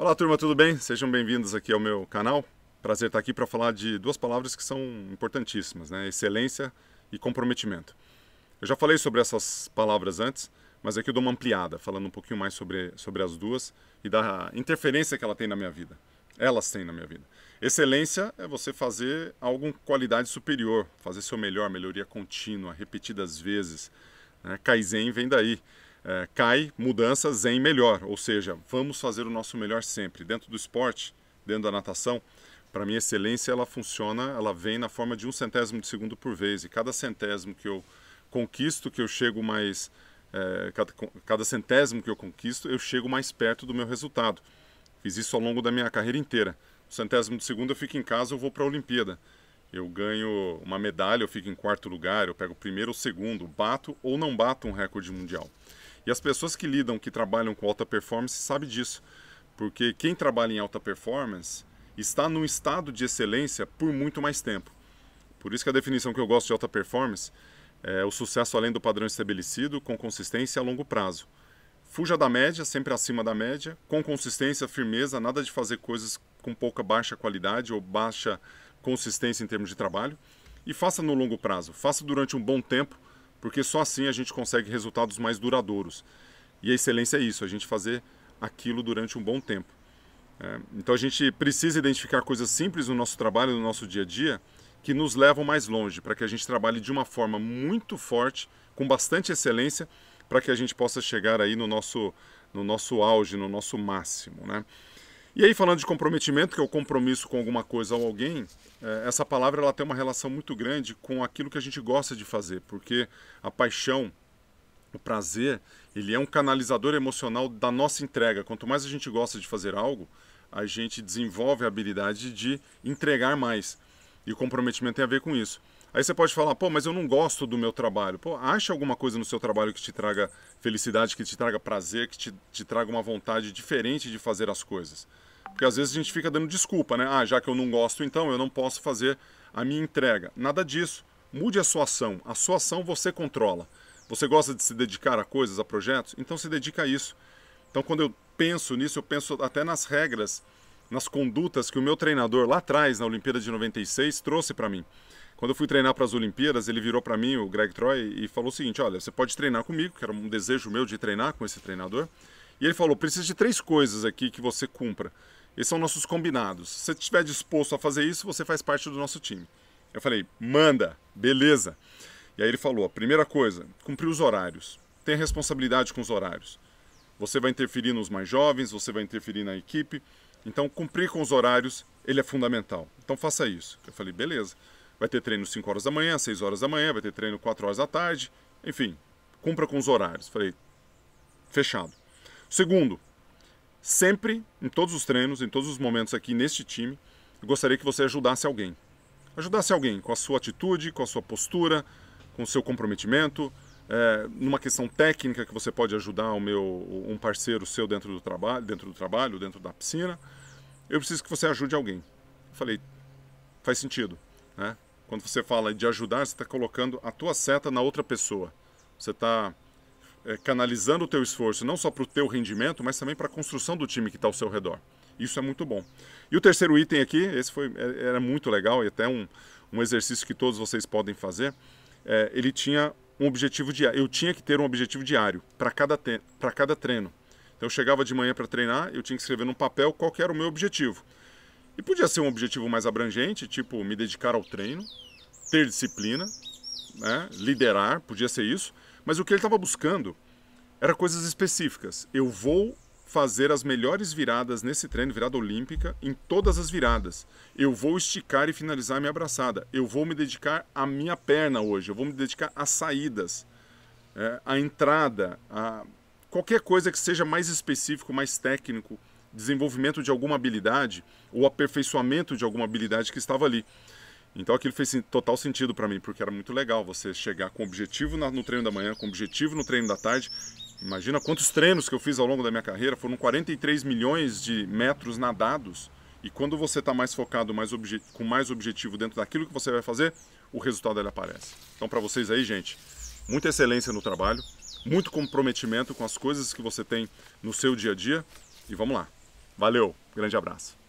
Olá turma, tudo bem? Sejam bem-vindos aqui ao meu canal. Prazer estar aqui para falar de duas palavras que são importantíssimas, né? Excelência e comprometimento. Eu já falei sobre essas palavras antes, mas aqui eu dou uma ampliada, falando um pouquinho mais sobre, sobre as duas e da interferência que ela tem na minha vida. Elas têm na minha vida. Excelência é você fazer algo com qualidade superior, fazer seu melhor, melhoria contínua, repetidas vezes. Né? Kaizen vem daí é, cai mudanças em melhor, ou seja, vamos fazer o nosso melhor sempre. Dentro do esporte, dentro da natação, para mim, excelência ela funciona, ela vem na forma de um centésimo de segundo por vez. E cada centésimo que eu conquisto, que eu chego mais. É, cada, cada centésimo que eu conquisto, eu chego mais perto do meu resultado. Fiz isso ao longo da minha carreira inteira. No centésimo de segundo eu fico em casa, eu vou para a Olimpíada. Eu ganho uma medalha, eu fico em quarto lugar, eu pego o primeiro ou segundo, bato ou não bato um recorde mundial. E as pessoas que lidam, que trabalham com alta performance, sabem disso. Porque quem trabalha em alta performance está num estado de excelência por muito mais tempo. Por isso que a definição que eu gosto de alta performance é o sucesso além do padrão estabelecido, com consistência a longo prazo. Fuja da média, sempre acima da média, com consistência, firmeza, nada de fazer coisas com pouca baixa qualidade ou baixa consistência em termos de trabalho. E faça no longo prazo, faça durante um bom tempo, porque só assim a gente consegue resultados mais duradouros. E a excelência é isso, a gente fazer aquilo durante um bom tempo. É, então a gente precisa identificar coisas simples no nosso trabalho, no nosso dia a dia, que nos levam mais longe, para que a gente trabalhe de uma forma muito forte, com bastante excelência, para que a gente possa chegar aí no nosso, no nosso auge, no nosso máximo. Né? E aí, falando de comprometimento, que é o compromisso com alguma coisa ou alguém, é, essa palavra ela tem uma relação muito grande com aquilo que a gente gosta de fazer, porque a paixão, o prazer, ele é um canalizador emocional da nossa entrega. Quanto mais a gente gosta de fazer algo, a gente desenvolve a habilidade de entregar mais. E o comprometimento tem a ver com isso. Aí você pode falar, pô, mas eu não gosto do meu trabalho. Pô, acha alguma coisa no seu trabalho que te traga felicidade, que te traga prazer, que te, te traga uma vontade diferente de fazer as coisas. Porque às vezes a gente fica dando desculpa, né? Ah, já que eu não gosto, então eu não posso fazer a minha entrega. Nada disso. Mude a sua ação. A sua ação você controla. Você gosta de se dedicar a coisas, a projetos? Então se dedica a isso. Então quando eu penso nisso, eu penso até nas regras, nas condutas que o meu treinador lá atrás, na Olimpíada de 96, trouxe para mim. Quando eu fui treinar para as Olimpíadas, ele virou para mim, o Greg Troy, e falou o seguinte: olha, você pode treinar comigo, que era um desejo meu de treinar com esse treinador. E ele falou: precisa de três coisas aqui que você cumpra. Esses são nossos combinados. Se você estiver disposto a fazer isso, você faz parte do nosso time. Eu falei: manda, beleza. E aí ele falou: a primeira coisa, cumprir os horários. Tenha responsabilidade com os horários. Você vai interferir nos mais jovens, você vai interferir na equipe. Então, cumprir com os horários, ele é fundamental. Então, faça isso. Eu falei: beleza. Vai ter treino 5 horas da manhã, 6 horas da manhã, vai ter treino 4 horas da tarde, enfim, cumpra com os horários. Falei, fechado. Segundo, sempre, em todos os treinos, em todos os momentos aqui neste time, eu gostaria que você ajudasse alguém. Ajudasse alguém com a sua atitude, com a sua postura, com o seu comprometimento, é, numa questão técnica que você pode ajudar o meu, um parceiro seu dentro do trabalho, dentro do trabalho, dentro da piscina. Eu preciso que você ajude alguém. Eu falei, faz sentido, né? Quando você fala de ajudar, você está colocando a tua seta na outra pessoa. Você está é, eh, canalizando o teu esforço não só para o teu rendimento, mas também para a construção do time que está ao seu redor. Isso é muito bom. E o terceiro item aqui, esse foi é, era muito legal e até um, um exercício que todos vocês podem fazer. É, ele tinha um objetivo diário. Eu tinha que ter um objetivo diário para cada, cada treino. Então eu chegava de manhã para treinar, eu tinha que escrever num papel qual era o meu objetivo. E podia ser um objetivo mais abrangente, tipo me dedicar ao treino, ter disciplina, né? liderar, podia ser isso. Mas o que ele estava buscando era coisas específicas. Eu vou fazer as melhores viradas nesse treino, virada olímpica, em todas as viradas. Eu vou esticar e finalizar a minha abraçada. Eu vou me dedicar à minha perna hoje. Eu vou me dedicar às saídas, é, à entrada, a qualquer coisa que seja mais específico, mais técnico desenvolvimento de alguma habilidade ou aperfeiçoamento de alguma habilidade que estava ali. Então aquilo fez total sentido para mim, porque era muito legal você chegar com objetivo no treino da manhã, com objetivo no treino da tarde. Imagina quantos treinos que eu fiz ao longo da minha carreira, foram 43 milhões de metros nadados. E quando você está mais focado, mais com mais objetivo dentro daquilo que você vai fazer, o resultado ele aparece. Então para vocês aí, gente, muita excelência no trabalho, muito comprometimento com as coisas que você tem no seu dia a dia e vamos lá. Valeu, grande abraço.